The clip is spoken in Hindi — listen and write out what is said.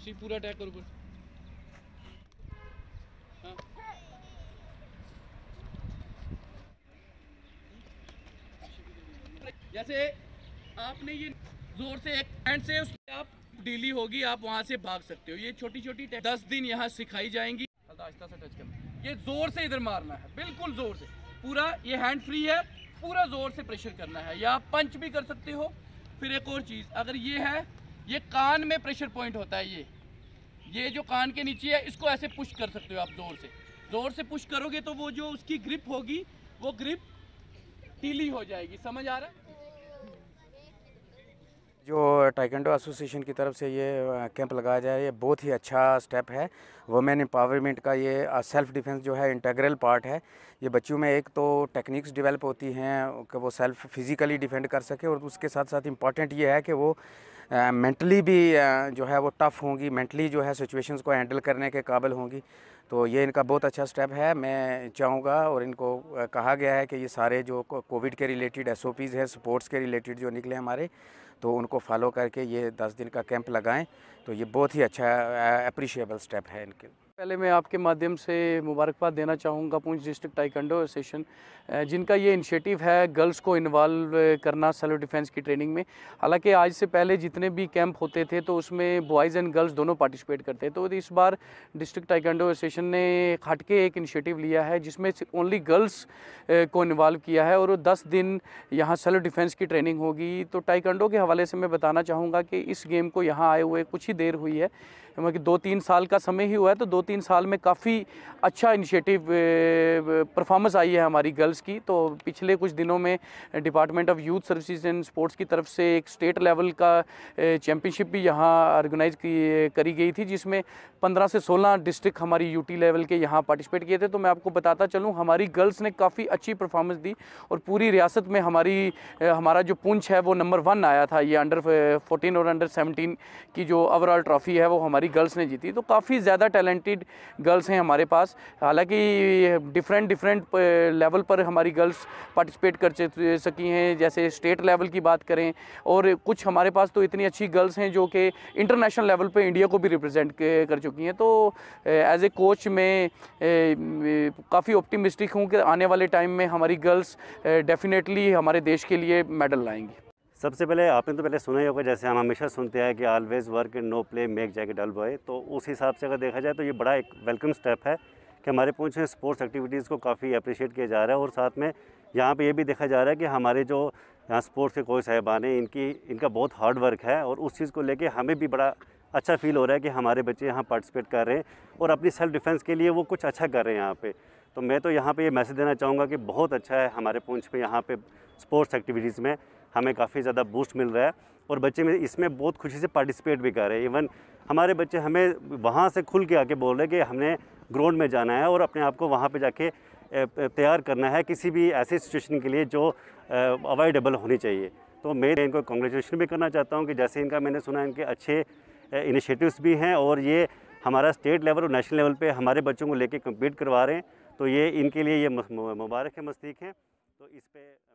उसी पूरा अटैक करो पर जैसे आपने ये जोर से एक हैंड से उस आप डेली होगी आप वहां से भाग सकते हो ये छोटी छोटी दस दिन यहाँ सिखाई जाएंगी तो आहिस्ता से टच करना ये जोर से इधर मारना है बिल्कुल जोर से पूरा ये हैंड फ्री है पूरा जोर से प्रेशर करना है या आप पंच भी कर सकते हो फिर एक और चीज़ अगर ये है ये कान में प्रेशर पॉइंट होता है ये ये जो कान के नीचे है इसको ऐसे पुश कर सकते हो आप ज़ोर से ज़ोर से पुश करोगे तो वो जो उसकी ग्रिप होगी वो ग्रिप टीली हो जाएगी समझ आ रहा है जो टाइकेंडो एसोसिएशन की तरफ से ये कैंप लगाया जा रहा है ये बहुत ही अच्छा स्टेप है वुमेन एम्पावरमेंट का ये सेल्फ़ डिफेंस जो है इंटेग्रल पार्ट है ये बच्चों में एक तो टेक्निक्स डेवलप होती हैं कि वो सेल्फ फिज़िकली डिफेंड कर सके और उसके साथ साथ इम्पॉर्टेंट ये है कि वो मेंटली भी जो है वो टफ़ होंगी मेंटली जो है सिचुएशंस को हैंडल करने के काबिल होंगी तो ये इनका बहुत अच्छा स्टेप है मैं चाहूँगा और इनको कहा गया है कि ये सारे जो कोविड के रिलेटेड एस हैं स्पोर्ट्स के रिलेटेड जो निकले हमारे तो उनको फॉलो करके ये दस दिन का कैंप लगाएं तो ये बहुत ही अच्छा अप्रिशिएबल स्टेप है इनके पहले मैं आपके माध्यम से मुबारकबाद देना चाहूँगा पूंछ डिस्ट्रिक्ट टाइकंडो एसोसिएशन जिनका ये इनिशिएटिव है गर्ल्स को इन्वॉल्व करना सेल्फ डिफेंस की ट्रेनिंग में हालांकि आज से पहले जितने भी कैंप होते थे तो उसमें बॉयज़ एंड गर्ल्स दोनों पार्टिसिपेट करते तो इस बार डिस्ट्रिक्ट टाइकंडो एसोसिएशन ने हट के एक इनिशिएटिव लिया है जिसमें ओनली गर्ल्स को इन्वॉल्व किया है और दस दिन यहाँ सेल्फ डिफेंस की ट्रेनिंग होगी तो टाइकंडो के हवाले से मैं बताना चाहूँगा कि इस गेम को यहाँ आए हुए कुछ ही देर हुई है मतलब दो तीन साल का समय ही हुआ है तो दो तीन साल में काफ़ी अच्छा इनिशिएटिव परफॉर्मेंस आई है हमारी गर्ल्स की तो पिछले कुछ दिनों में department of youth services and sports की तरफ से एक स्टेट लेवल का चैम्पियनशिप भी यहाँ ऑर्गेनाइज करी गई थी जिसमें पंद्रह से सोलह डिस्ट्रिक्ट हमारी यूटी लेवल के यहाँ पार्टिसिपेट किए थे तो मैं आपको बताता चलूँ हमारी गर्ल्स ने काफ़ी अच्छी परफॉर्मेंस दी और पूरी रियासत में हमारी हमारा जो पुंछ है वो नंबर वन आया था ये अंडर फोर्टीन और अंडर सेवनटीन की जो ओवरऑल ट्रॉफ़ी है वो हमारी गर्ल्स ने जीती तो काफ़ी ज़्यादा टैलेंटेड क्वालिफाइड गर्ल्स हैं हमारे पास हालांकि डिफरेंट डिफरेंट लेवल पर हमारी गर्ल्स पार्टिसिपेट कर सकी हैं जैसे स्टेट लेवल की बात करें और कुछ हमारे पास तो इतनी अच्छी गर्ल्स हैं जो कि इंटरनेशनल लेवल पर इंडिया को भी रिप्रजेंट कर चुकी हैं तो एज ए कोच मैं काफ़ी ऑप्टिमिस्टिक हूँ कि आने वाले टाइम में हमारी गर्ल्स डेफिनेटली हमारे देश के लिए मेडल लाएंगी सबसे पहले आपने तो पहले सुना ही होगा जैसे हम हमेशा सुनते हैं कि always work in no play make jacket dull boy तो उस हिसाब से अगर देखा जाए तो ये बड़ा एक वेलकम स्टेप है कि हमारे पहुँच में स्पोर्ट्स एक्टिविटीज़ को काफ़ी अप्रिशिएट किया जा रहा है और साथ में यहाँ पे ये भी देखा जा रहा है कि हमारे जो यहाँ स्पोर्ट्स के कोई साहिबान हैं इनकी इनका बहुत हार्ड वर्क है और उस चीज़ को लेके हमें भी बड़ा अच्छा फील हो रहा है कि हमारे बच्चे यहाँ पार्टिसिपेट कर रहे हैं और अपनी सेल्फ डिफेंस के लिए वो कुछ अच्छा कर रहे हैं यहाँ पे तो मैं तो यहाँ पे ये मैसेज देना चाहूँगा कि बहुत अच्छा है हमारे पूंछ में यहाँ पे स्पोर्ट्स एक्टिविटीज़ में हमें काफ़ी ज़्यादा बूस्ट मिल रहा है और बच्चे में इसमें बहुत खुशी से पार्टिसिपेट भी कर रहे हैं इवन हमारे बच्चे हमें वहाँ से खुल के आके बोल रहे हैं कि हमने ग्राउंड में जाना है और अपने आप को वहाँ पर जाके तैयार करना है किसी भी ऐसे सिचुएशन के लिए जो अवॉइडेबल होनी चाहिए तो मैं इनको कॉन्ग्रेचुलेशन भी करना चाहता हूँ कि जैसे इनका मैंने सुना इनके अच्छे इनिशिएटिव्स भी हैं और ये हमारा स्टेट लेवल और नेशनल लेवल पे हमारे बच्चों को लेके कम्पीट करवा रहे हैं तो ये इनके लिए ये मुबारक है मस्तीक हैं तो इस पर